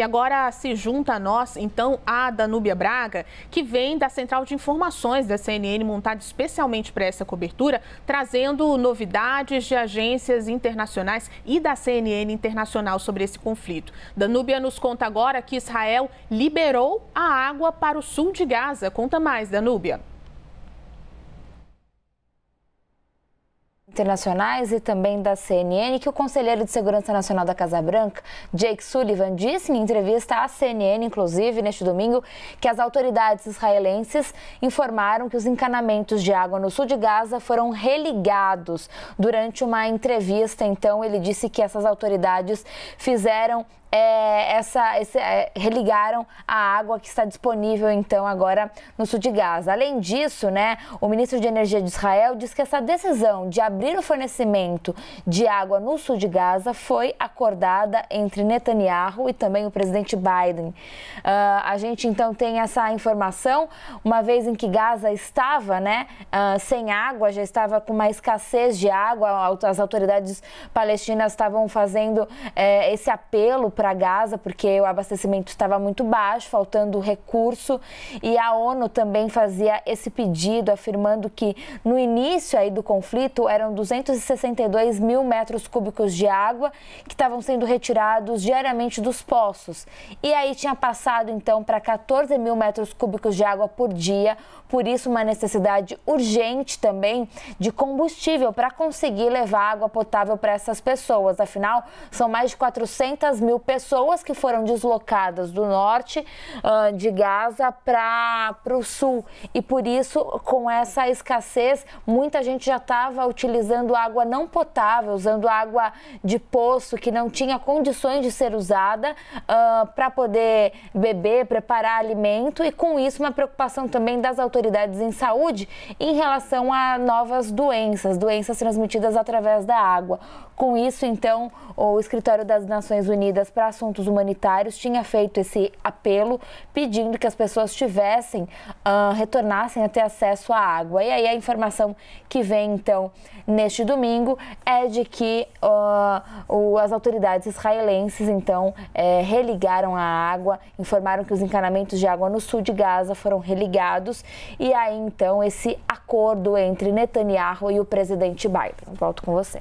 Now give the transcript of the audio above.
E agora se junta a nós, então, a Danúbia Braga, que vem da Central de Informações da CNN, montada especialmente para essa cobertura, trazendo novidades de agências internacionais e da CNN Internacional sobre esse conflito. Danúbia nos conta agora que Israel liberou a água para o sul de Gaza. Conta mais, Danúbia. internacionais e também da CNN que o conselheiro de segurança nacional da Casa Branca, Jake Sullivan, disse em entrevista à CNN, inclusive neste domingo, que as autoridades israelenses informaram que os encanamentos de água no sul de Gaza foram religados. Durante uma entrevista, então, ele disse que essas autoridades fizeram é, essa, esse, é, religaram a água que está disponível então agora no sul de Gaza. Além disso, né, o ministro de Energia de Israel diz que essa decisão de abrir o fornecimento de água no sul de Gaza foi acordada entre Netanyahu e também o presidente Biden. Uh, a gente então tem essa informação, uma vez em que Gaza estava né, uh, sem água, já estava com uma escassez de água, as autoridades palestinas estavam fazendo uh, esse apelo para Gaza porque o abastecimento estava muito baixo, faltando recurso, e a ONU também fazia esse pedido, afirmando que no início aí do conflito eram 262 mil metros cúbicos de água que estavam sendo retirados diariamente dos poços. E aí tinha passado então para 14 mil metros cúbicos de água por dia, por isso uma necessidade urgente também de combustível para conseguir levar água potável para essas pessoas. Afinal, são mais de 400 mil pessoas pessoas que foram deslocadas do norte uh, de Gaza para o sul. E por isso, com essa escassez, muita gente já estava utilizando água não potável, usando água de poço que não tinha condições de ser usada uh, ah, para poder beber, preparar alimento. E com isso, uma preocupação também das autoridades em saúde em relação a novas doenças, doenças transmitidas através da água. Com isso, então, o Escritório das Nações Unidas para para Assuntos Humanitários tinha feito esse apelo pedindo que as pessoas tivessem, uh, retornassem a ter acesso à água. E aí a informação que vem então neste domingo é de que uh, o, as autoridades israelenses então é, religaram a água, informaram que os encanamentos de água no sul de Gaza foram religados e aí então esse acordo entre Netanyahu e o presidente Biden. Volto com você.